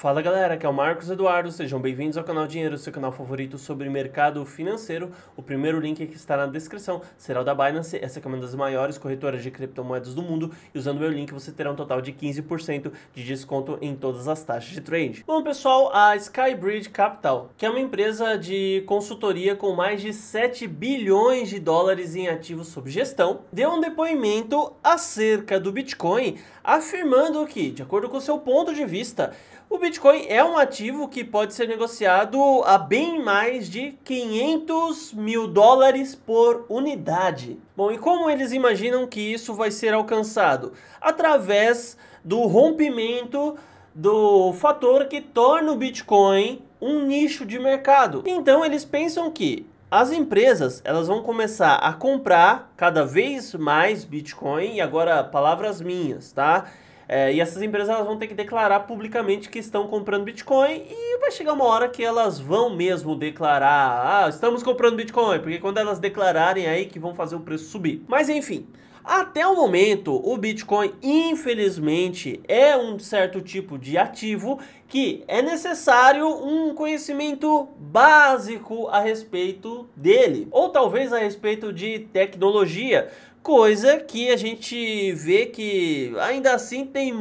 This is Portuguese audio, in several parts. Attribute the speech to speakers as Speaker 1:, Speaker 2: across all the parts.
Speaker 1: Fala galera, aqui é o Marcos Eduardo, sejam bem-vindos ao canal Dinheiro, seu canal favorito sobre mercado financeiro. O primeiro link que está na descrição será o da Binance, essa é uma das maiores corretoras de criptomoedas do mundo e usando o meu link você terá um total de 15% de desconto em todas as taxas de trade. Bom pessoal, a Skybridge Capital, que é uma empresa de consultoria com mais de 7 bilhões de dólares em ativos sob gestão, deu um depoimento acerca do Bitcoin, afirmando que, de acordo com seu ponto de vista, o Bitcoin Bitcoin é um ativo que pode ser negociado a bem mais de 500 mil dólares por unidade. Bom, e como eles imaginam que isso vai ser alcançado? Através do rompimento do fator que torna o Bitcoin um nicho de mercado. Então eles pensam que as empresas elas vão começar a comprar cada vez mais Bitcoin e agora palavras minhas, tá? É, e essas empresas elas vão ter que declarar publicamente que estão comprando Bitcoin e vai chegar uma hora que elas vão mesmo declarar: ah, estamos comprando Bitcoin, porque quando elas declararem aí que vão fazer o preço subir. Mas enfim. Até o momento, o Bitcoin, infelizmente, é um certo tipo de ativo que é necessário um conhecimento básico a respeito dele, ou talvez a respeito de tecnologia, coisa que a gente vê que ainda assim tem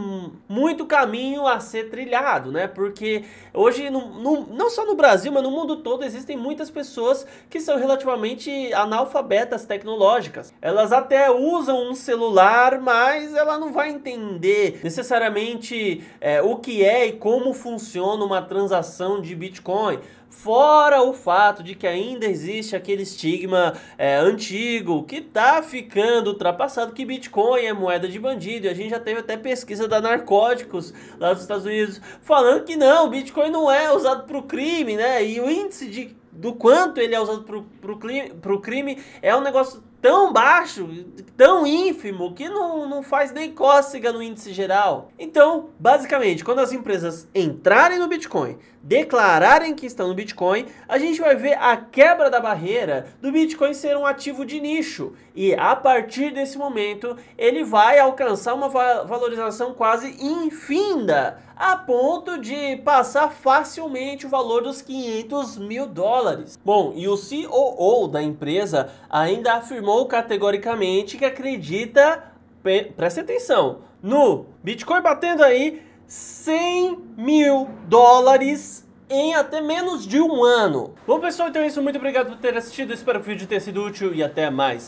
Speaker 1: muito caminho a ser trilhado, né? Porque hoje, no, no, não só no Brasil, mas no mundo todo, existem muitas pessoas que são relativamente analfabetas tecnológicas. Elas até usam um celular, mas ela não vai entender necessariamente é, o que é e como funciona uma transação de Bitcoin. Fora o fato de que ainda existe aquele estigma é, antigo que está ficando ultrapassado que Bitcoin é moeda de bandido. E a gente já teve até pesquisa da Narcóticos lá dos Estados Unidos falando que não, Bitcoin não é usado para o crime, né? E o índice de do quanto ele é usado para o crime, crime é um negócio tão baixo, tão ínfimo, que não, não faz nem cócega no índice geral. Então, basicamente, quando as empresas entrarem no Bitcoin, declararem que estão no Bitcoin, a gente vai ver a quebra da barreira do Bitcoin ser um ativo de nicho. E a partir desse momento, ele vai alcançar uma valorização quase infinda a ponto de passar facilmente o valor dos 500 mil dólares. Bom, e o CEO da empresa ainda afirmou categoricamente que acredita, presta atenção, no Bitcoin batendo aí 100 mil dólares em até menos de um ano. Bom pessoal, então é isso. Muito obrigado por ter assistido. Espero que o vídeo tenha sido útil e até mais.